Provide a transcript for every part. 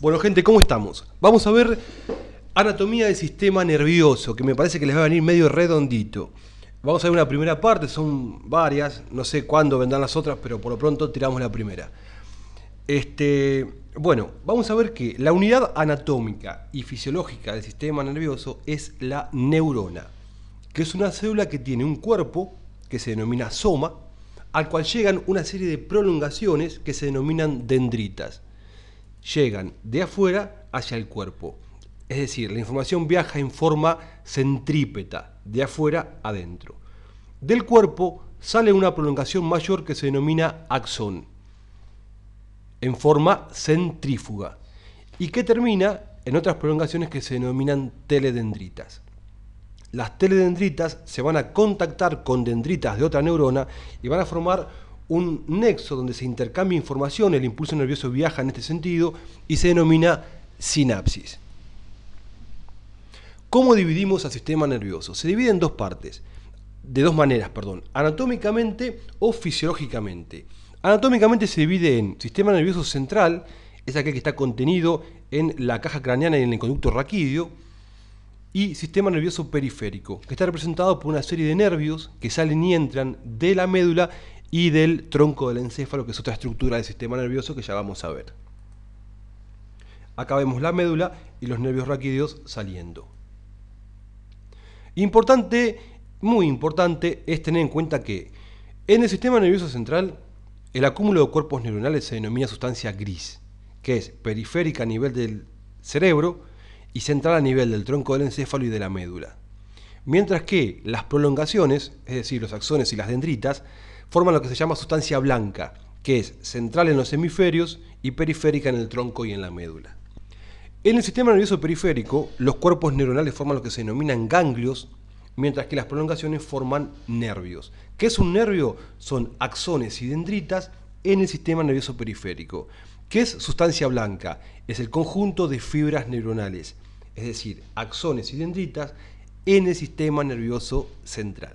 Bueno, gente, ¿cómo estamos? Vamos a ver anatomía del sistema nervioso, que me parece que les va a venir medio redondito. Vamos a ver una primera parte, son varias, no sé cuándo vendrán las otras, pero por lo pronto tiramos la primera. Este, bueno, vamos a ver que la unidad anatómica y fisiológica del sistema nervioso es la neurona, que es una célula que tiene un cuerpo que se denomina soma, al cual llegan una serie de prolongaciones que se denominan dendritas llegan de afuera hacia el cuerpo. Es decir, la información viaja en forma centrípeta, de afuera adentro. Del cuerpo sale una prolongación mayor que se denomina axón, en forma centrífuga, y que termina en otras prolongaciones que se denominan teledendritas. Las teledendritas se van a contactar con dendritas de otra neurona y van a formar un nexo donde se intercambia información, el impulso nervioso viaja en este sentido y se denomina sinapsis. ¿Cómo dividimos al sistema nervioso? Se divide en dos partes, de dos maneras, perdón, anatómicamente o fisiológicamente. Anatómicamente se divide en sistema nervioso central, es aquel que está contenido en la caja craneana y en el conducto raquídeo, y sistema nervioso periférico, que está representado por una serie de nervios que salen y entran de la médula y del tronco del encéfalo, que es otra estructura del sistema nervioso que ya vamos a ver. Acá vemos la médula y los nervios raquídeos saliendo. Importante, muy importante, es tener en cuenta que en el sistema nervioso central el acúmulo de cuerpos neuronales se denomina sustancia gris, que es periférica a nivel del cerebro y central a nivel del tronco del encéfalo y de la médula. Mientras que las prolongaciones, es decir, los axones y las dendritas, forman lo que se llama sustancia blanca, que es central en los hemisferios y periférica en el tronco y en la médula. En el sistema nervioso periférico, los cuerpos neuronales forman lo que se denominan ganglios, mientras que las prolongaciones forman nervios. ¿Qué es un nervio? Son axones y dendritas en el sistema nervioso periférico. ¿Qué es sustancia blanca? Es el conjunto de fibras neuronales, es decir, axones y dendritas en el sistema nervioso central.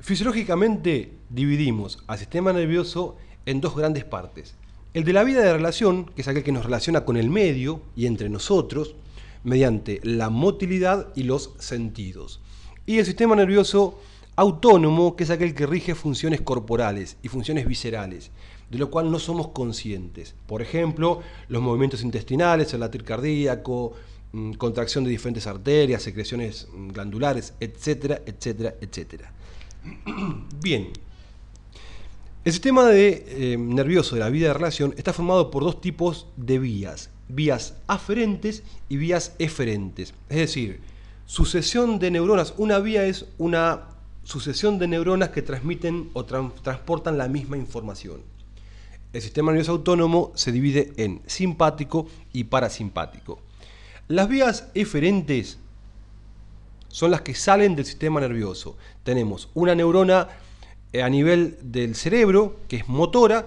Fisiológicamente dividimos al sistema nervioso en dos grandes partes. El de la vida de relación, que es aquel que nos relaciona con el medio y entre nosotros, mediante la motilidad y los sentidos. Y el sistema nervioso autónomo, que es aquel que rige funciones corporales y funciones viscerales, de lo cual no somos conscientes. Por ejemplo, los movimientos intestinales, el latir cardíaco, mm, contracción de diferentes arterias, secreciones mm, glandulares, etcétera, etcétera, etcétera. Bien. El sistema de, eh, nervioso de la vida de relación está formado por dos tipos de vías, vías aferentes y vías eferentes. Es decir, sucesión de neuronas. Una vía es una sucesión de neuronas que transmiten o transportan la misma información. El sistema nervioso autónomo se divide en simpático y parasimpático. Las vías eferentes son las que salen del sistema nervioso. Tenemos una neurona eh, a nivel del cerebro, que es motora,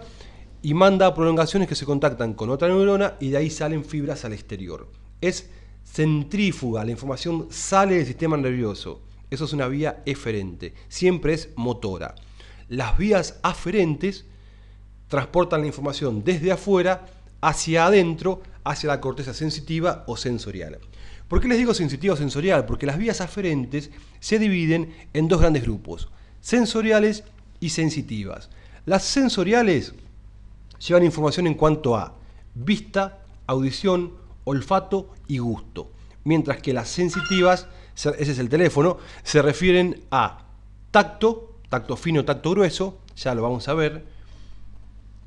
y manda prolongaciones que se contactan con otra neurona y de ahí salen fibras al exterior. Es centrífuga, la información sale del sistema nervioso. Eso es una vía eferente, siempre es motora. Las vías aferentes transportan la información desde afuera hacia adentro hacia la corteza sensitiva o sensorial. ¿Por qué les digo sensitiva o sensorial? Porque las vías aferentes se dividen en dos grandes grupos, sensoriales y sensitivas. Las sensoriales llevan información en cuanto a vista, audición, olfato y gusto, mientras que las sensitivas, ese es el teléfono, se refieren a tacto, tacto fino, tacto grueso, ya lo vamos a ver,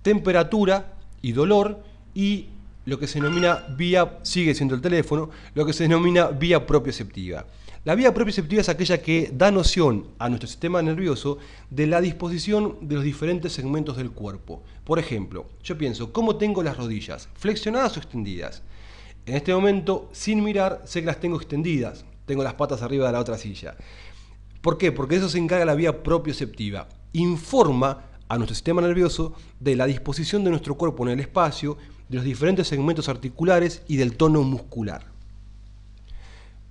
temperatura y dolor y lo que se denomina vía, sigue siendo el teléfono, lo que se denomina vía propioceptiva. La vía propioceptiva es aquella que da noción a nuestro sistema nervioso de la disposición de los diferentes segmentos del cuerpo. Por ejemplo, yo pienso, ¿cómo tengo las rodillas? ¿Flexionadas o extendidas? En este momento, sin mirar, sé que las tengo extendidas. Tengo las patas arriba de la otra silla. ¿Por qué? Porque eso se encarga la vía propioceptiva. Informa a nuestro sistema nervioso de la disposición de nuestro cuerpo en el espacio de los diferentes segmentos articulares y del tono muscular.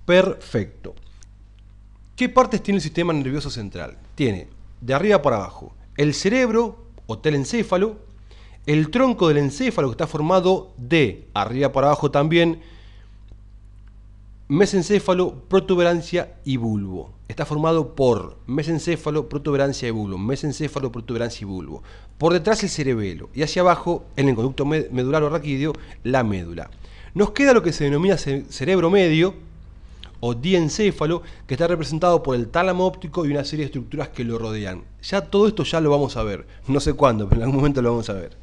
Perfecto. ¿Qué partes tiene el sistema nervioso central? Tiene de arriba para abajo el cerebro o telencéfalo, el tronco del encéfalo que está formado de arriba para abajo también mesencéfalo, protuberancia y bulbo. Está formado por mesencéfalo, protuberancia y bulbo, mesencéfalo, protuberancia y bulbo. Por detrás el cerebelo y hacia abajo, en el conducto medular o raquídeo, la médula. Nos queda lo que se denomina cerebro medio o diencéfalo, que está representado por el tálamo óptico y una serie de estructuras que lo rodean. Ya todo esto ya lo vamos a ver, no sé cuándo, pero en algún momento lo vamos a ver.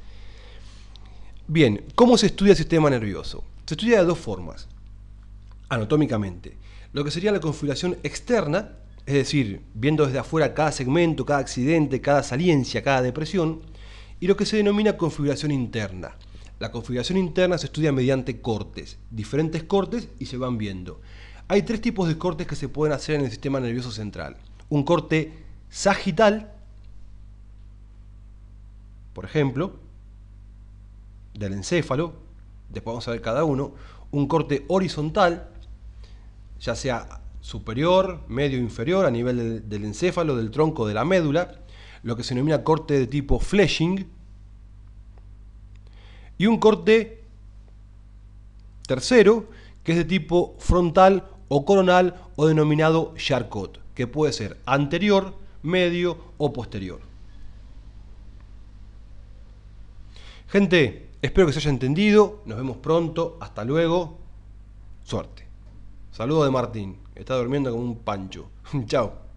Bien, ¿cómo se estudia el sistema nervioso? Se estudia de dos formas anatómicamente. Lo que sería la configuración externa, es decir, viendo desde afuera cada segmento, cada accidente, cada saliencia, cada depresión, y lo que se denomina configuración interna. La configuración interna se estudia mediante cortes, diferentes cortes y se van viendo. Hay tres tipos de cortes que se pueden hacer en el sistema nervioso central. Un corte sagital, por ejemplo, del encéfalo, después vamos a ver cada uno, un corte horizontal, ya sea superior, medio inferior, a nivel del encéfalo, del tronco, de la médula, lo que se denomina corte de tipo fleshing, y un corte tercero, que es de tipo frontal o coronal o denominado Charcot, que puede ser anterior, medio o posterior. Gente, espero que se haya entendido, nos vemos pronto, hasta luego, suerte. Saludos de Martín. Está durmiendo como un pancho. Chao.